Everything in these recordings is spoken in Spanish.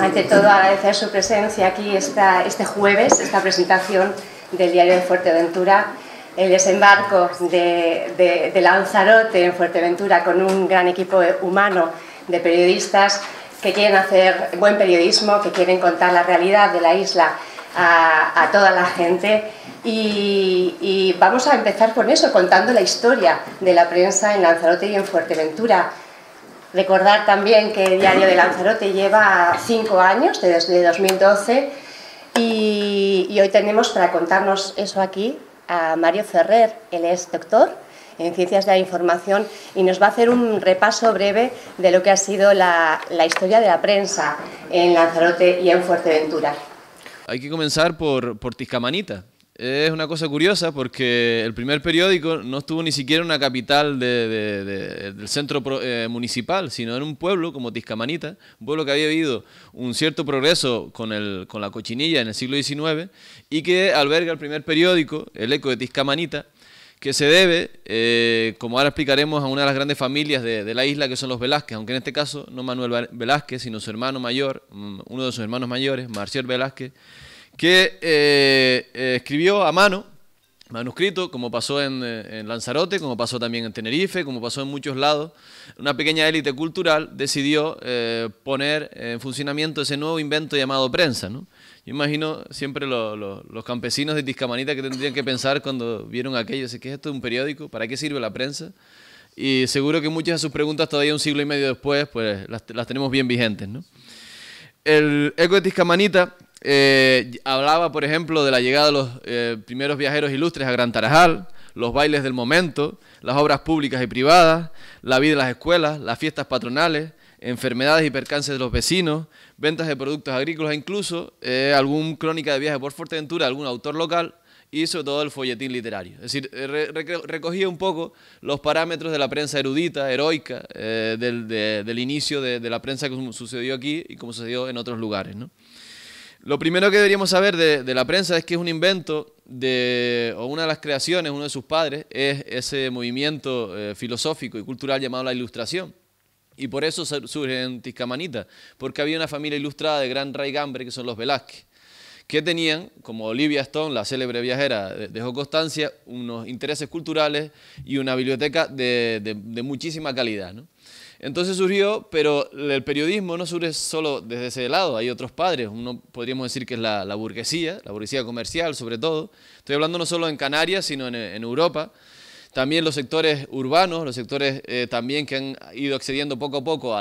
Ante todo, agradecer su presencia aquí este jueves, esta presentación del diario de Fuerteventura, el desembarco de, Lanzarote en Fuerteventura con un gran equipo humano de periodistas que quieren hacer buen periodismo, que quieren contar la realidad de la isla a, toda la gente. Y, y, vamos a empezar con eso, contando la historia de la prensa en Lanzarote y en Fuerteventura. Recordar también que el Diario de Lanzarote lleva cinco años, desde 2012, y, hoy tenemos para contarnos eso aquí a Mario Ferrer. Él es doctor en Ciencias de la Información y nos va a hacer un repaso breve de lo que ha sido la, historia de la prensa en Lanzarote y en Fuerteventura. Hay que comenzar por, por es una cosa curiosa porque el primer periódico no estuvo ni siquiera en una capital del centro eh, municipal, sino en un pueblo como Tiscamanita, un pueblo que había habido un cierto progreso con, la cochinilla en el siglo XIX y que alberga el primer periódico, el Eco de Tiscamanita, que se debe, eh, como ahora explicaremos, a una de las grandes familias de, de, la isla que son los Velázquez, aunque en este caso no Manuel Velázquez, sino su hermano mayor, mm, uno de sus hermanos mayores, Marcial Velázquez, que eh, eh, escribió a mano, manuscrito, como pasó eh, en, Lanzarote, como pasó también en Tenerife, como pasó en muchos lados, una pequeña élite cultural decidió poner en funcionamiento ese nuevo invento llamado prensa. ¿no? Yo imagino siempre los campesinos de Tiscamanita que tendrían que pensar cuando vieron aquello, ¿qué es esto de un periódico? ¿Para qué sirve la prensa? Y seguro que muchas de sus preguntas todavía un siglo y medio después, pues las, tenemos bien vigentes. El eco de Tiscamanita eh, hablaba, por ejemplo, de la llegada de los eh, primeros viajeros ilustres a Gran Tarajal, los bailes del momento, las obras públicas y privadas, la vida de las escuelas, las fiestas patronales, enfermedades y percances de los vecinos, ventas de productos agrícolas, incluso eh, algún crónica de viaje por Fuerteventura, algún autor local y sobre todo el folletín literario. Es decir, eh, recogía un poco los parámetros de la prensa erudita, heroica, del, inicio de, la prensa que sucedió aquí y como sucedió en otros lugares. ¿no? Lo primero que deberíamos saber de, la prensa es que es un invento de, o una de las creaciones, uno de sus padres, es ese movimiento eh, filosófico y cultural llamado la Ilustración. Y por eso surge en Tiscamanita, porque había una familia ilustrada de gran raigambre, que son los Velázquez, que tenían, como Olivia Stone, la célebre viajera, dejó constancia, unos intereses culturales y una biblioteca de, de muchísima calidad. ¿no? Entonces surgió, pero el periodismo no surge solo desde ese lado, hay otros padres, uno podríamos decir que es la, burguesía, la burguesía comercial sobre todo. Estoy hablando no solo en Canarias, sino en, Europa. También los sectores urbanos, los sectores eh, también que han ido accediendo poco a poco a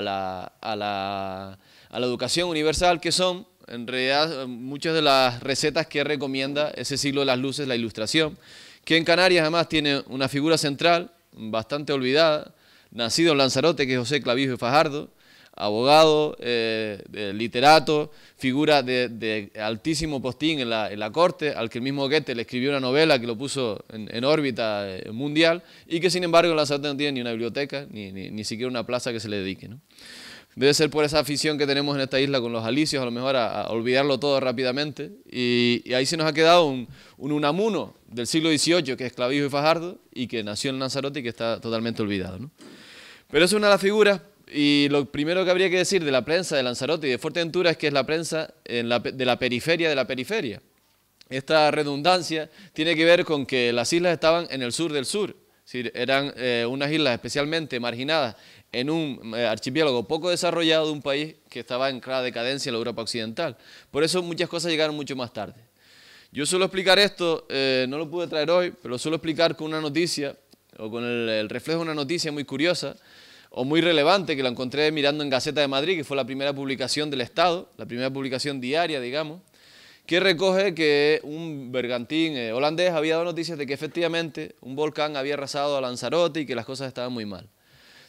a la educación universal, que son en realidad muchas de las recetas que recomienda ese siglo de las luces, la ilustración, que en Canarias además tiene una figura central bastante olvidada, nacido en Lanzarote, que es José Clavijo Fajardo, abogado, eh, literato, figura de, altísimo postín en la, corte, al que el mismo Goethe le escribió una novela que lo puso en, órbita eh, mundial, y que sin embargo en Lanzarote no tiene ni una biblioteca, ni, ni siquiera una plaza que se le dedique. ¿no? Debe ser por esa afición que tenemos en esta isla con los alicios, a lo mejor a, olvidarlo todo rápidamente. Y, ahí se nos ha quedado un, Unamuno del siglo XVIII, que es Clavijo y Fajardo, y que nació en Lanzarote y que está totalmente olvidado. Pero es una de las figuras, y lo primero que habría que decir de la prensa de Lanzarote y de Fuerteventura es que es la prensa de la periferia de la periferia. Esta redundancia tiene que ver con que las islas estaban en el sur del sur, eran eh, unas islas especialmente marginadas en un eh, archipiélago poco desarrollado de un país que estaba en clara decadencia en la Europa Occidental. Por eso muchas cosas llegaron mucho más tarde. Yo suelo explicar esto, eh, no lo pude traer hoy, pero suelo explicar con una noticia o con el, el reflejo de una noticia muy curiosa o muy relevante que la encontré mirando en Gaceta de Madrid, que fue la primera publicación del Estado, la primera publicación diaria, digamos, que recoge que un bergantín eh, holandés había dado noticias de que efectivamente un volcán había arrasado a Lanzarote y que las cosas estaban muy mal.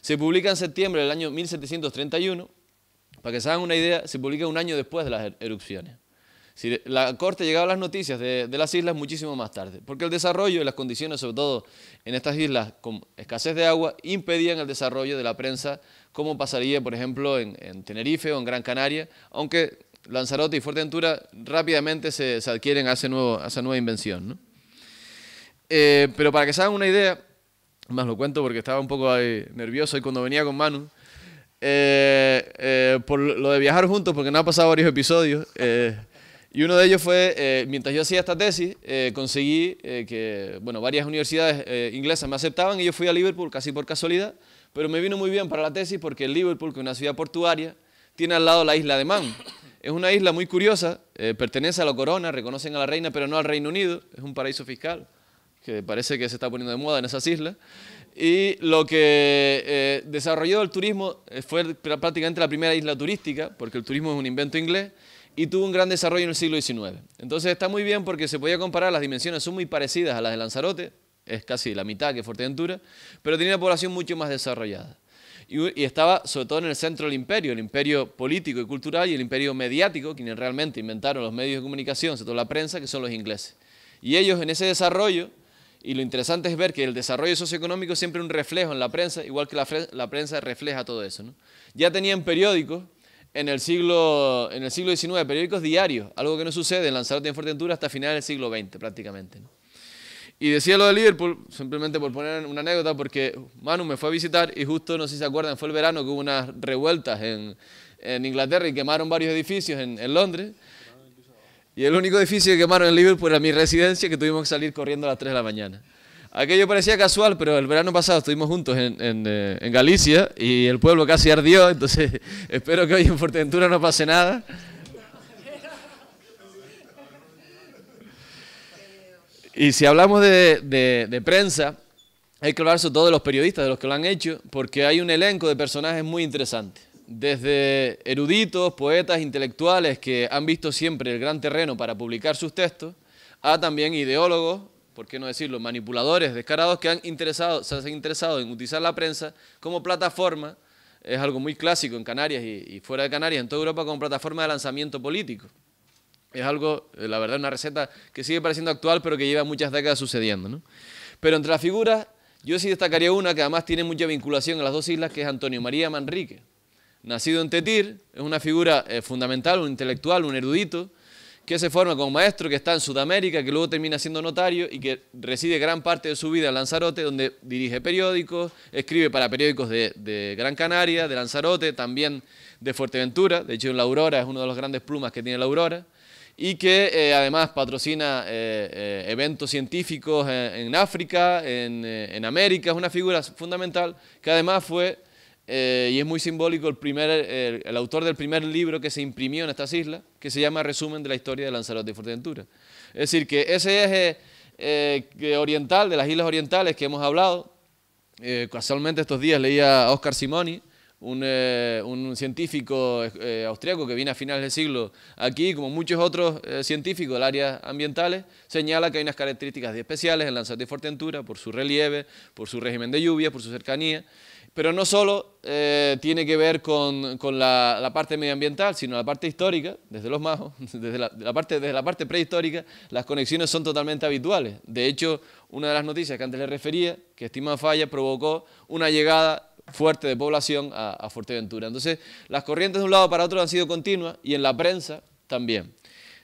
Se publica en septiembre del año 1731. Para que se hagan una idea, se publica un año después de las er-, erupciones. Si la corte llegaba a las noticias de, las islas muchísimo más tarde, porque el desarrollo y las condiciones, sobre todo en estas islas con escasez de agua, impedían el desarrollo de la prensa, como pasaría, por ejemplo, en, Tenerife o en Gran Canaria, aunque Lanzarote y Fuerteventura rápidamente se, adquieren a, esa nueva invención. Eh, pero para que se hagan una idea, más lo cuento porque estaba un poco nervioso y cuando venía con Manu. Eh, eh, por lo de viajar juntos, porque no ha pasado varios episodios. Eh, y uno de ellos fue, mientras yo hacía esta tesis, conseguí que, bueno, varias universidades inglesas me aceptaban y yo fui a Liverpool casi por casualidad, pero me vino muy bien para la tesis porque Liverpool, que es una ciudad portuaria, tiene al lado la isla de Man. Es una isla muy curiosa, pertenece a la corona, reconocen a la reina, pero no al Reino Unido, es un paraíso fiscal que parece que se está poniendo de moda en esas islas. Y lo que eh, desarrolló el turismo eh, fue prácticamente la primera isla turística, porque el turismo es un invento inglés, y tuvo un gran desarrollo en el siglo XIX. Entonces está muy bien porque se podía comparar, las dimensiones son muy parecidas a las de Lanzarote, es casi la mitad que Fuerteventura, pero tenía una población mucho más desarrollada. y estaba sobre todo en el centro del imperio, el imperio político y cultural y el imperio mediático, quienes realmente inventaron los medios de comunicación, sobre todo la prensa, que son los ingleses. Y ellos en ese desarrollo y lo interesante es ver que el desarrollo socioeconómico es siempre un reflejo en la prensa, igual que la, prensa refleja todo eso. Ya tenían periódicos en el, siglo, en el siglo XIX, periódicos diarios, algo que no sucede en Lanzarote y en Fuerteventura hasta finales del siglo XX prácticamente. ¿no? Y decía lo de Liverpool, simplemente por poner una anécdota, porque Manu me fue a visitar y justo, no sé si se acuerdan, fue el verano que hubo unas revueltas en, en Inglaterra y quemaron varios edificios en, en Londres. Y el único edificio que quemaron en Liverpool era mi residencia, que tuvimos que salir corriendo a las 3 de la mañana. Aquello parecía casual, pero el verano pasado estuvimos juntos en, eh, Galicia y el pueblo casi ardió, entonces espero que hoy en Fuerteventura no pase nada. Y si hablamos de, prensa, hay que hablar sobre todos los periodistas, de los que lo han hecho, porque hay un elenco de personajes muy interesantes desde eruditos, poetas, intelectuales que han visto siempre el gran terreno para publicar sus textos, a también ideólogos, por qué no decirlo, manipuladores, descarados que han interesado, se han interesado en utilizar la prensa como plataforma, es algo muy clásico en Canarias y, fuera de Canarias, en toda Europa, como plataforma de lanzamiento político. Es algo, eh, la verdad, una receta que sigue pareciendo actual, pero que lleva muchas décadas sucediendo. Pero entre las figuras, yo sí destacaría una que además tiene mucha vinculación a las dos islas, que es Antonio María Manrique nacido en Tetir, es una figura eh, fundamental, un intelectual, un erudito, que se forma como maestro, que está en Sudamérica, que luego termina siendo notario y que reside gran parte de su vida en Lanzarote, donde dirige periódicos, escribe para periódicos de, Gran Canaria, de Lanzarote, también de Fuerteventura, de hecho en La Aurora es uno de los grandes plumas que tiene La Aurora, y que eh, además patrocina eh, eventos científicos en, África, en, en América, es una figura fundamental que además fue eh, y es muy simbólico el, autor del primer libro que se imprimió en estas islas, que se llama Resumen de la historia de Lanzarote y Fuerteventura. Es decir, que ese eje eh, oriental, de las islas orientales que hemos hablado, eh, casualmente estos días leía a Oscar Simoni, eh, un, científico eh, austriaco que viene a finales del siglo aquí, como muchos otros eh, científicos del área ambiental, señala que hay unas características especiales en Lanzarote de Fortentura por su relieve, por su régimen de lluvias, por su cercanía. Pero no solo tiene que ver con, la, parte medioambiental, sino la parte histórica, desde los majos, desde la, parte, desde la parte prehistórica, las conexiones son totalmente habituales. De hecho, una de las noticias que antes le refería, que Estima Falla provocó una llegada fuerte de población a, Fuerteventura. Entonces, las corrientes de un lado para otro han sido continuas y en la prensa también.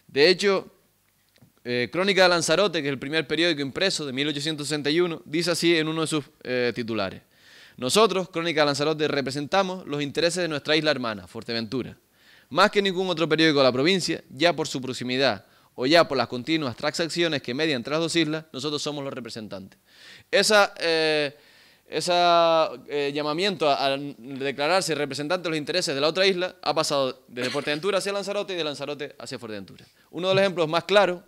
De hecho, eh, Crónica de Lanzarote, que es el primer periódico impreso de 1861, dice así en uno de sus eh, titulares. Nosotros, Crónica de Lanzarote, representamos los intereses de nuestra isla hermana, Fuerteventura. Más que ningún otro periódico de la provincia, ya por su proximidad o ya por las continuas transacciones que median tras dos islas, nosotros somos los representantes. Esa eh, ese eh, llamamiento a, declararse representante de los intereses de la otra isla ha pasado desde Fuerteventura hacia Lanzarote y de Lanzarote hacia Fuerteventura. Uno de los ejemplos más claros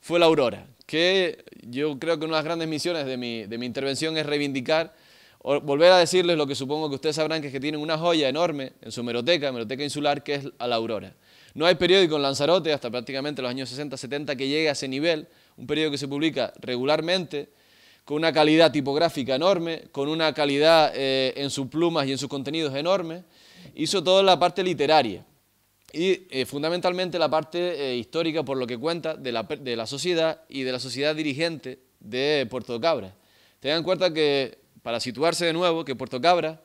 fue la Aurora, que yo creo que una de las grandes misiones de mi, intervención es reivindicar, o volver a decirles lo que supongo que ustedes sabrán, que es que tienen una joya enorme en su meroteca, meroteca insular, que es a la Aurora. No hay periódico en Lanzarote hasta prácticamente los años 60, 70 que llegue a ese nivel, un periódico que se publica regularmente, con una calidad tipográfica enorme, con una calidad eh, en sus plumas y en sus contenidos enorme, hizo toda la parte literaria y eh, fundamentalmente la parte eh, histórica por lo que cuenta de la, sociedad y de la sociedad dirigente de Puerto Cabra. Tengan en cuenta que, para situarse de nuevo, que Puerto Cabra,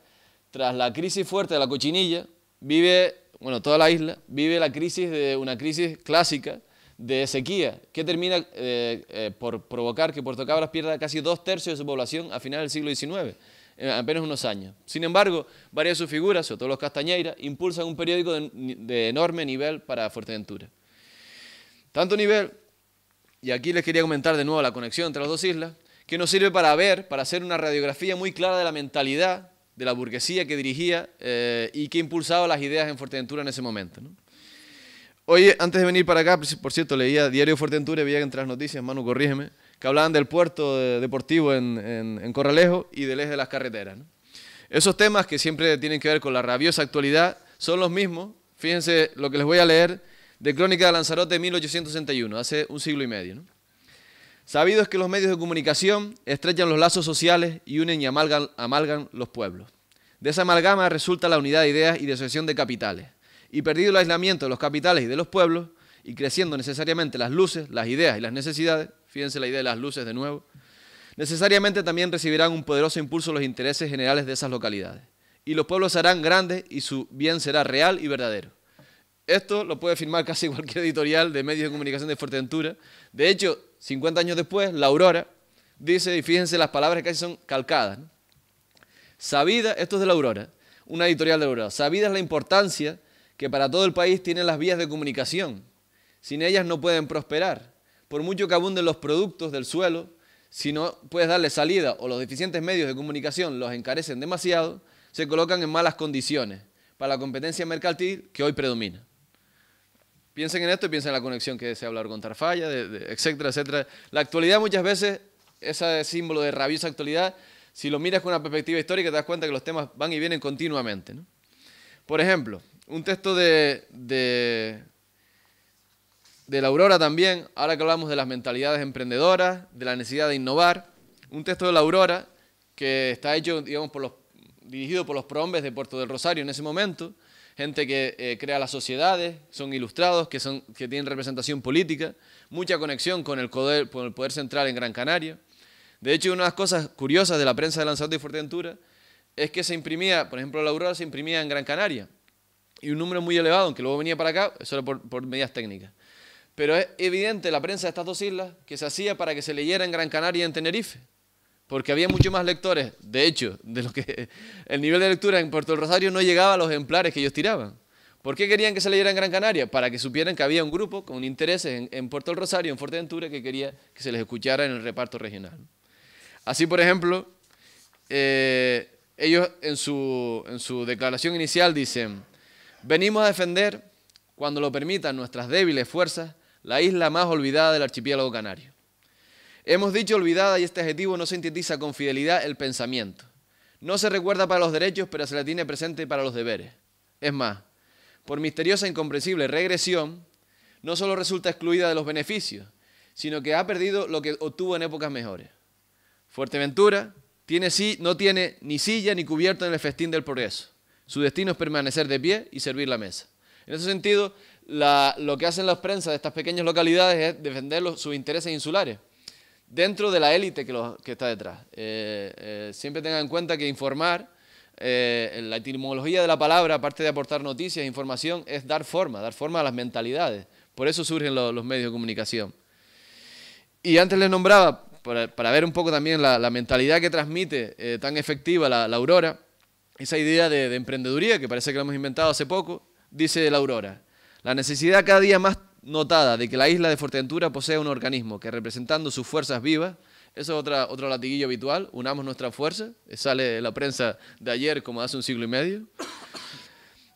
tras la crisis fuerte de la cochinilla, vive, bueno, toda la isla, vive la crisis de una crisis clásica de sequía, que termina eh, eh, por provocar que Puerto Cabras pierda casi dos tercios de su población a finales del siglo XIX, en eh, apenas unos años. Sin embargo, varias de sus figuras, sobre todo los Castañeira, impulsan un periódico de, enorme nivel para Fuerteventura. Tanto nivel, y aquí les quería comentar de nuevo la conexión entre las dos islas, que nos sirve para ver, para hacer una radiografía muy clara de la mentalidad de la burguesía que dirigía y que impulsaba las ideas en Fuerteventura en ese momento. ¿no? Oye, antes de venir para acá, pues, por cierto, leía Diario Fuerteventura y veía que entre las noticias, Manu, corrígeme, que hablaban del puerto deportivo en, Corralejo y del eje de las carreteras. Esos temas que siempre tienen que ver con la rabiosa actualidad son los mismos. Fíjense lo que les voy a leer de Crónica de Lanzarote de 1861, hace un siglo y medio. Sabido es que los medios de comunicación estrechan los lazos sociales y unen y amalgan, amalgan los pueblos. De esa amalgama resulta la unidad de ideas y de asociación de capitales y perdido el aislamiento de los capitales y de los pueblos, y creciendo necesariamente las luces, las ideas y las necesidades, fíjense la idea de las luces de nuevo, necesariamente también recibirán un poderoso impulso los intereses generales de esas localidades. Y los pueblos serán grandes y su bien será real y verdadero. Esto lo puede firmar casi cualquier editorial de medios de comunicación de Fuerteventura. De hecho, 50 años después, La Aurora dice, y fíjense las palabras que casi son calcadas, sabida, esto es de La Aurora, una editorial de La Aurora, sabida es la importancia que para todo el país tienen las vías de comunicación. Sin ellas no pueden prosperar. Por mucho que abunden los productos del suelo, si no puedes darle salida o los deficientes medios de comunicación los encarecen demasiado, se colocan en malas condiciones para la competencia mercantil que hoy predomina. Piensen en esto y piensen en la conexión que desea hablar con Tarfalla, etcétera, etcétera. La actualidad muchas veces, ese símbolo de rabiosa actualidad, si lo miras con una perspectiva histórica te das cuenta que los temas van y vienen continuamente. Por ejemplo, un texto de, de, la Aurora también, ahora que hablamos de las mentalidades emprendedoras, de la necesidad de innovar, un texto de la Aurora que está hecho, digamos, dirigido por los prohombres de Puerto del Rosario en ese momento, gente que eh, crea las sociedades, son ilustrados, que, son, que tienen representación política, mucha conexión con el, poder, con el poder central en Gran Canaria. De hecho, una de las cosas curiosas de la prensa de Lanzarote y Fuerteventura es que se imprimía, por ejemplo, la Aurora se imprimía en Gran Canaria, y un número muy elevado, aunque luego venía para acá, solo por, por medidas técnicas. Pero es evidente la prensa de estas dos islas que se hacía para que se leyera en Gran Canaria y en Tenerife, porque había muchos más lectores, de hecho, de lo que el nivel de lectura en Puerto del Rosario no llegaba a los ejemplares que ellos tiraban. ¿Por qué querían que se leyera en Gran Canaria? Para que supieran que había un grupo con intereses en, en Puerto del Rosario, en Fuerteventura, que quería que se les escuchara en el reparto regional. Así, por ejemplo, eh, ellos en su, en su declaración inicial dicen, Venimos a defender, cuando lo permitan nuestras débiles fuerzas, la isla más olvidada del archipiélago canario. Hemos dicho olvidada y este adjetivo no sintetiza con fidelidad el pensamiento. No se recuerda para los derechos, pero se la tiene presente para los deberes. Es más, por misteriosa e incomprensible regresión, no solo resulta excluida de los beneficios, sino que ha perdido lo que obtuvo en épocas mejores. Fuerteventura tiene, sí, no tiene ni silla ni cubierto en el festín del progreso. Su destino es permanecer de pie y servir la mesa. En ese sentido, lo que hacen las prensas de estas pequeñas localidades es defender sus intereses insulares dentro de la élite que, está detrás. Eh, eh, siempre tengan en cuenta que informar, eh, la etimología de la palabra, aparte de aportar noticias, e información, es dar forma, dar forma a las mentalidades. Por eso surgen los medios de comunicación. Y antes les nombraba, para, ver un poco también la, mentalidad que transmite tan efectiva la Aurora, esa idea de, emprendeduría que parece que la hemos inventado hace poco, dice la Aurora. La necesidad cada día más notada de que la isla de Fortentura posea un organismo que representando sus fuerzas vivas, eso es otra, otro latiguillo habitual, unamos nuestra fuerza, eh, sale de la prensa de ayer como hace un siglo y medio,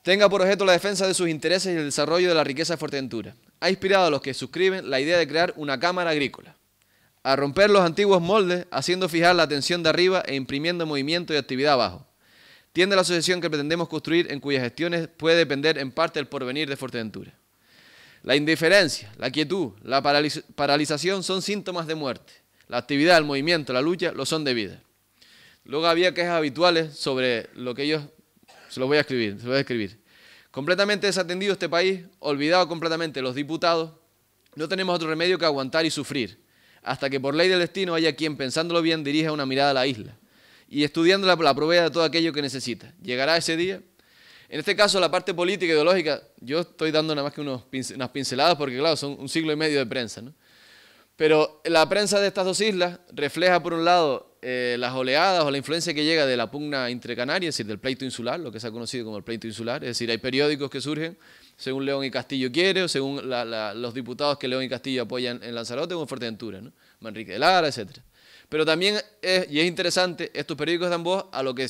tenga por objeto la defensa de sus intereses y el desarrollo de la riqueza de Fuerteventura. Ha inspirado a los que suscriben la idea de crear una cámara agrícola, a romper los antiguos moldes, haciendo fijar la atención de arriba e imprimiendo movimiento y actividad abajo tiende la asociación que pretendemos construir en cuyas gestiones puede depender en parte el porvenir de Fuerteventura. La indiferencia, la quietud, la paralización son síntomas de muerte. La actividad, el movimiento, la lucha lo son de vida. Luego había quejas habituales sobre lo que ellos... Se los voy a escribir, se los voy a escribir. Completamente desatendido este país, olvidado completamente los diputados, no tenemos otro remedio que aguantar y sufrir, hasta que por ley del destino haya quien, pensándolo bien, dirija una mirada a la isla y estudiando la provea de todo aquello que necesita. Llegará ese día. En este caso, la parte política ideológica, yo estoy dando nada más que unas pinceladas porque, claro, son un siglo y medio de prensa. ¿no? Pero la prensa de estas dos islas refleja, por un lado, eh, las oleadas o la influencia que llega de la pugna intercanaria, es decir, del pleito insular, lo que se ha conocido como el pleito insular. Es decir, hay periódicos que surgen según León y Castillo quiere o según los diputados que León y Castillo apoyan en Lanzarote o en Fuerteventura, ¿no? Manrique de Lara, etcétera. Pero también, es, y es interesante, estos periódicos dan voz a lo que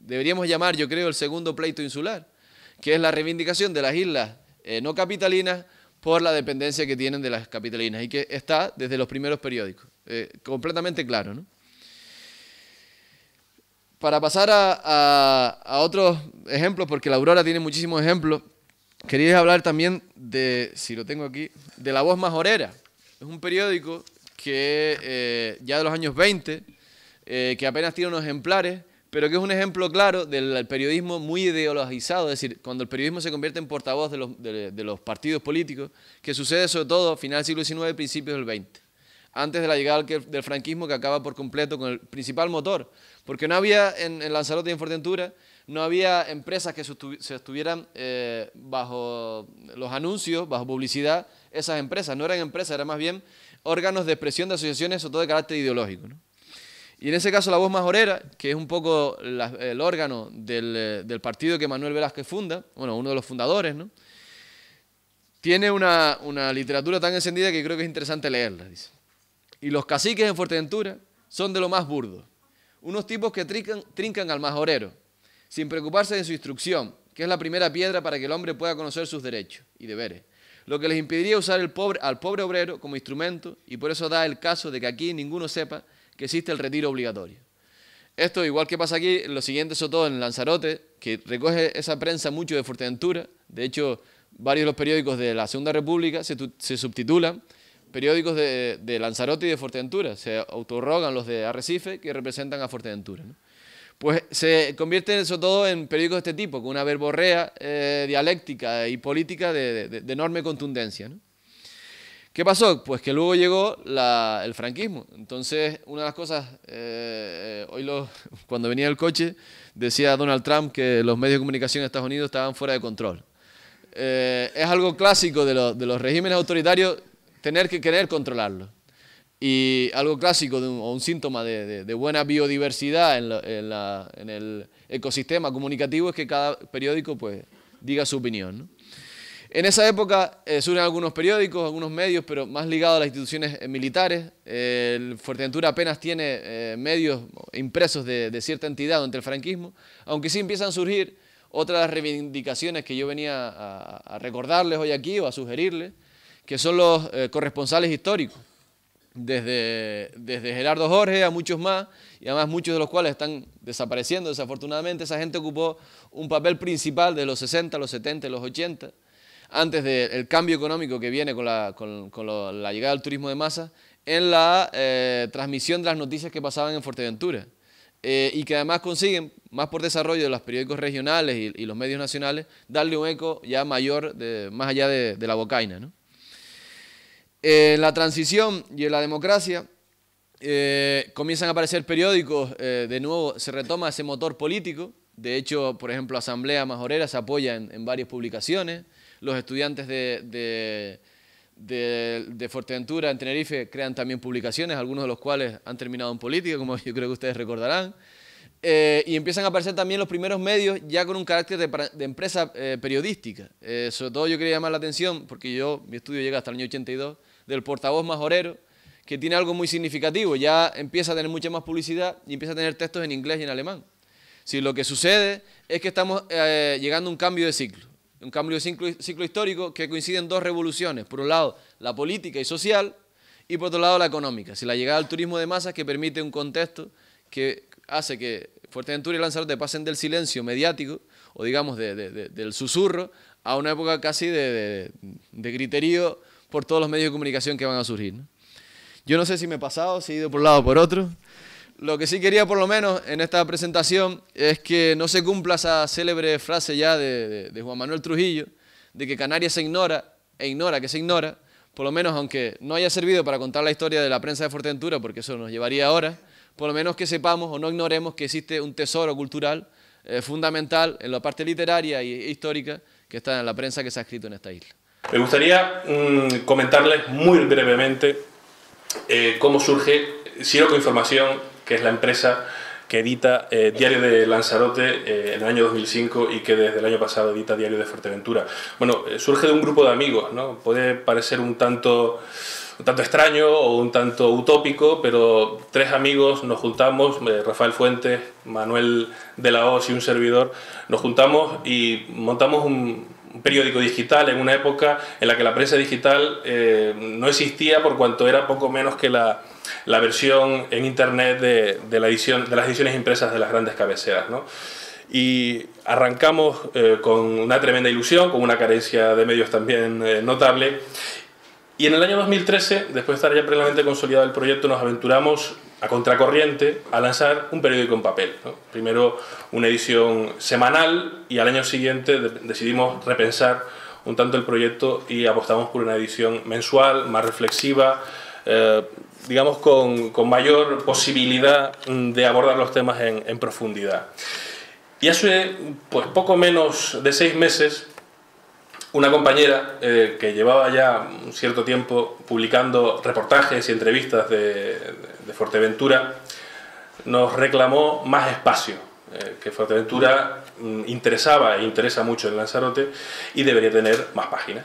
deberíamos llamar, yo creo, el segundo pleito insular, que es la reivindicación de las islas eh, no capitalinas por la dependencia que tienen de las capitalinas y que está desde los primeros periódicos, eh, completamente claro. Para pasar a, a, otros ejemplos, porque la Aurora tiene muchísimos ejemplos, quería hablar también de, si lo tengo aquí, de La Voz Majorera. Es un periódico que eh, ya de los años 20, eh, que apenas tiene unos ejemplares, pero que es un ejemplo claro del periodismo muy ideologizado, es decir, cuando el periodismo se convierte en portavoz de los, partidos políticos, que sucede sobre todo a final del siglo XIX y principios del XX, antes de la llegada del, franquismo que acaba por completo con el principal motor, porque no había en, Lanzarote y en no había empresas que se estuvieran eh, bajo los anuncios, bajo publicidad, esas empresas, no eran empresas, era más bien órganos de expresión de asociaciones, o todo de carácter ideológico. Y en ese caso la voz majorera, que es un poco el órgano eh, del, partido que Manuel Velázquez funda, bueno, uno de los fundadores, ¿no? tiene una, literatura tan encendida que creo que es interesante leerla. Y los caciques en Fuerteventura son de lo más burdo, unos tipos que trincan, trincan al majorero, sin preocuparse de su instrucción, que es la primera piedra para que el hombre pueda conocer sus derechos y deberes lo que les impediría usar al pobre obrero como instrumento y por eso da el caso de que aquí ninguno sepa que existe el retiro obligatorio. Esto, igual que pasa aquí, lo siguiente, es todo en Lanzarote, que recoge esa prensa mucho de Fuerteventura, de hecho, varios de los periódicos de la Segunda República se, subtitulan periódicos de, Lanzarote y de Fuerteventura, se autorrogan los de Arrecife que representan a Fuerteventura pues se en eso todo en periódicos de este tipo, con una verborrea eh, dialéctica y política de, enorme contundencia. ¿Qué pasó? Pues que luego llegó el franquismo. Entonces, una de las cosas, eh, hoy cuando venía el coche, decía Donald Trump que los medios de comunicación de Estados Unidos estaban fuera de control. Eh, es algo clásico de, de los regímenes autoritarios tener que querer controlarlo. Y algo clásico de un, o un síntoma de, buena biodiversidad en, el ecosistema comunicativo es que cada periódico pues, diga su opinión. En esa época eh, surgen algunos periódicos, algunos medios, pero más ligados a las instituciones eh, militares. el Fuerteventura apenas tiene eh, medios impresos de, cierta entidad durante el franquismo, aunque sí empiezan a surgir otras reivindicaciones que yo venía a, a recordarles hoy aquí o a sugerirles, que son los corresponsales históricos desde, desde Gerardo Jorge a muchos más, y además muchos de los cuales están desapareciendo desafortunadamente, esa gente ocupó un papel principal de los 60, los 70, los 80, antes del cambio económico que viene con la, con, la llegada del turismo de masa, en la eh, transmisión de las noticias que pasaban en Fuerteventura. Eh, y que además consiguen, más por desarrollo de los periódicos regionales y, y los medios nacionales, darle un eco ya mayor, de, más allá de, de la bocaina. ¿no? en eh, la transición y en la democracia eh, comienzan a aparecer periódicos, eh, de nuevo se retoma ese motor político, de hecho, por ejemplo, Asamblea Majorera se apoya en, varias publicaciones, los estudiantes de, de, de, Fuerteventura en Tenerife crean también publicaciones, algunos de los cuales han terminado en política, como yo creo que ustedes recordarán. Eh, y empiezan a aparecer también los primeros medios ya con un carácter de, empresa eh, periodística. Eh, sobre todo yo quería llamar la atención, porque yo, mi estudio llega hasta el año 82, del portavoz majorero, que tiene algo muy significativo, ya empieza a tener mucha más publicidad y empieza a tener textos en inglés y en alemán. Si lo que sucede es que estamos llegando a un cambio de ciclo, un cambio de ciclo, ciclo histórico que coinciden dos revoluciones, por un lado la política y social y por otro lado la económica, si la llegada al turismo de masas que permite un contexto que hace que Fuerteventura y Lanzarote pasen del silencio mediático, o digamos del susurro, a una época casi de, griterío por todos los medios de comunicación que van a surgir. Yo no sé si me he pasado, si he ido por un lado o por otro. Lo que sí quería por lo menos en esta presentación es que no se cumpla esa célebre frase ya de, Juan Manuel Trujillo, de que Canarias se ignora e ignora que se ignora, por lo menos aunque no haya servido para contar la historia de la prensa de Fuerteventura, porque eso nos llevaría horas, por lo menos que sepamos o no ignoremos que existe un tesoro cultural eh, fundamental en la parte literaria e histórica que está en la prensa que se ha escrito en esta isla. Me gustaría mm, comentarles muy brevemente eh, cómo surge Siroco Información, que es la empresa que edita eh, Diario de Lanzarote en el año 2005 y que desde el año pasado edita Diario de Fuerteventura. Bueno, surge de un grupo de amigos, ¿no? Puede parecer un tanto un tanto extraño o un tanto utópico, pero tres amigos nos juntamos, eh, Rafael Fuentes, Manuel de la Hoz y un servidor, nos juntamos y montamos un, periódico digital en una época en la que la prensa digital eh, no existía por cuanto era poco menos que la, la versión en internet de, de, la edición, de las ediciones impresas de las grandes cabeceras. ¿no? Y arrancamos eh, con una tremenda ilusión, con una carencia de medios también notable, y en el año 2013, después de estar ya plenamente consolidado el proyecto, nos aventuramos a contracorriente a lanzar un periódico en papel. Primero una edición semanal y al año siguiente decidimos repensar un tanto el proyecto y apostamos por una edición mensual, más reflexiva, eh, digamos con, mayor posibilidad de abordar los temas en, en profundidad. Y hace pues, poco menos de seis meses una compañera eh, que llevaba ya un cierto tiempo publicando reportajes y entrevistas de, Fuerteventura nos reclamó más espacio, eh, que Fuerteventura mm, interesaba e interesa mucho en Lanzarote y debería tener más páginas.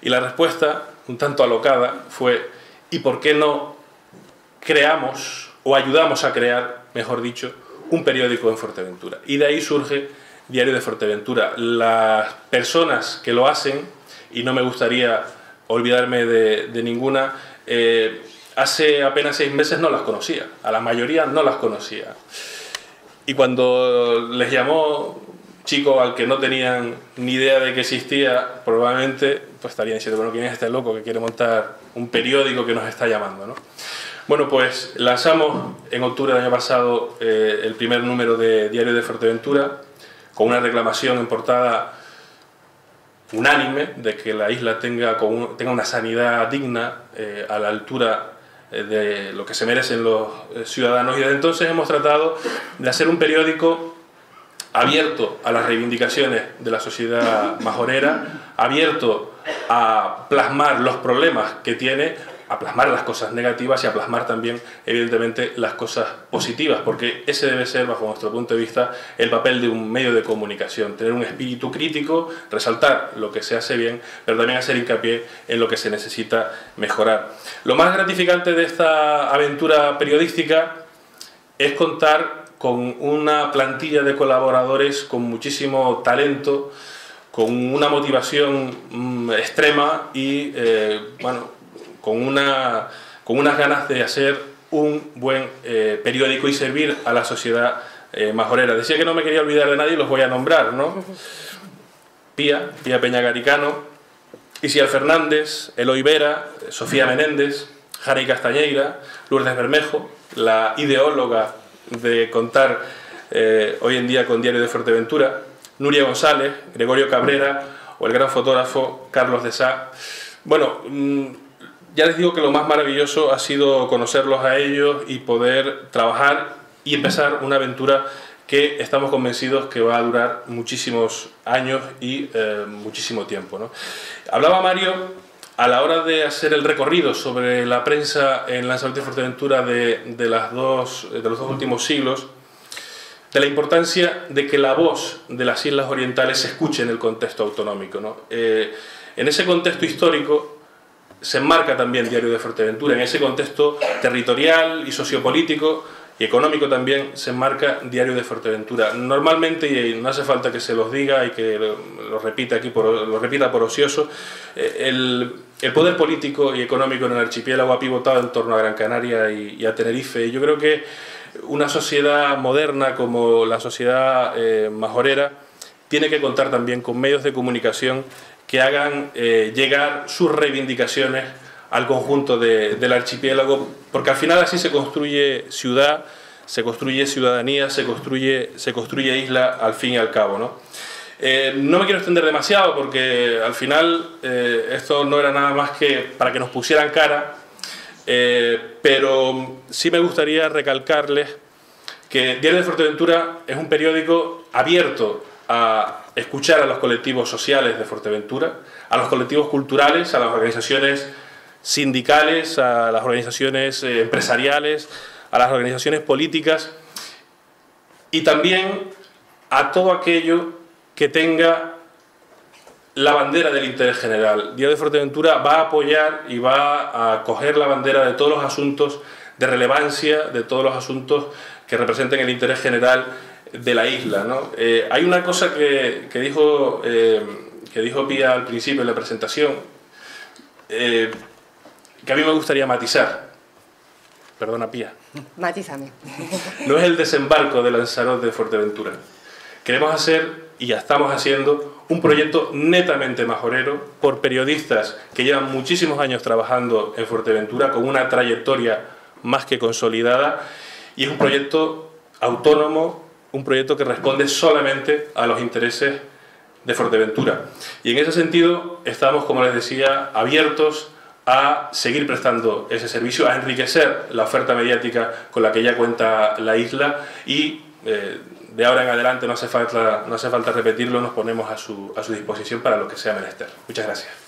Y la respuesta, un tanto alocada, fue ¿y por qué no creamos o ayudamos a crear, mejor dicho, un periódico en Fuerteventura? Y de ahí surge Diario de Fuerteventura. Las personas que lo hacen, y no me gustaría olvidarme de, ninguna, eh, hace apenas seis meses no las conocía, a la mayoría no las conocía. Y cuando les llamó chico, al que no tenían ni idea de que existía, probablemente pues estarían diciendo, bueno, ¿quién es este loco que quiere montar un periódico que nos está llamando? Bueno, pues lanzamos en octubre del año pasado eh, el primer número de Diario de Fuerteventura con una reclamación en portada unánime de que la isla tenga, tenga una sanidad digna eh, a la altura eh, de lo que se merecen los eh, ciudadanos y desde entonces hemos tratado de hacer un periódico abierto a las reivindicaciones de la sociedad majorera, abierto a plasmar los problemas que tiene, a plasmar las cosas negativas y a plasmar también, evidentemente, las cosas positivas, porque ese debe ser, bajo nuestro punto de vista, el papel de un medio de comunicación, tener un espíritu crítico, resaltar lo que se hace bien, pero también hacer hincapié en lo que se necesita mejorar. Lo más gratificante de esta aventura periodística es contar con una plantilla de colaboradores con muchísimo talento, con una motivación mm, extrema y, eh, bueno, con, una, con unas ganas de hacer un buen eh, periódico y servir a la sociedad eh, majorera. Decía que no me quería olvidar de nadie, los voy a nombrar, ¿no? Pía, Pía Peña Garicano, Isiel Fernández, Eloy Vera, Sofía Menéndez, Jari Castañeira, Lourdes Bermejo, la ideóloga de contar eh, hoy en día con Diario de Fuerteventura, Nuria González, Gregorio Cabrera o el gran fotógrafo Carlos de Sá. Bueno, mm, ya les digo que lo más maravilloso ha sido conocerlos a ellos y poder trabajar y empezar una aventura que estamos convencidos que va a durar muchísimos años y eh, muchísimo tiempo. Hablaba Mario a la hora de hacer el recorrido sobre la prensa en Lanzarote y Fuerteventura de, de los dos últimos siglos, de la importancia de que la voz de las islas orientales se escuche en el contexto autonómico. Eh, en ese contexto histórico, se enmarca también Diario de Fuerteventura. En ese contexto territorial y sociopolítico y económico también se enmarca Diario de Fuerteventura. Normalmente, y no hace falta que se los diga y que lo, repita aquí, por, lo repita por ocioso, eh, el, poder político y económico en el archipiélago ha pivotado en torno a Gran Canaria y, a Tenerife. Y yo creo que una sociedad moderna como la sociedad eh, majorera tiene que contar también con medios de comunicación que hagan eh, llegar sus reivindicaciones al conjunto del archipiélago, porque al final así se construye ciudad, se construye ciudadanía, se construye, se construye isla al fin y al cabo. ¿no? Eh, no me quiero extender demasiado porque al final eh, esto no era nada más que para que nos pusieran cara, pero sí me gustaría recalcarles que Diario de Fuerteventura es un periódico abierto a escuchar a los colectivos sociales de Fuerteventura, a los colectivos culturales, a las organizaciones sindicales, a las organizaciones eh, empresariales, a las organizaciones políticas y también a todo aquello que tenga la bandera del interés general. Día de Fuerteventura va a apoyar y va a coger la bandera de todos los asuntos de relevancia, de todos los asuntos que representen el interés general de la isla. ¿no? Eh, hay una cosa que, dijo, eh, que dijo Pía al principio en la presentación, eh, que a mí me gustaría matizar. Perdona, Pía. Matízame. No es el desembarco de Lanzarote de Fuerteventura. Queremos hacer, y ya estamos haciendo, un proyecto netamente majorero por periodistas que llevan muchísimos años trabajando en Fuerteventura con una trayectoria más que consolidada y es un proyecto autónomo, un proyecto que responde solamente a los intereses de Fuerteventura. Y en ese sentido estamos, como les decía, abiertos a seguir prestando ese servicio, a enriquecer la oferta mediática con la que ya cuenta la isla y eh, de ahora en adelante, no hace falta, no hace falta repetirlo, nos ponemos a su, a su disposición para lo que sea menester. Muchas gracias.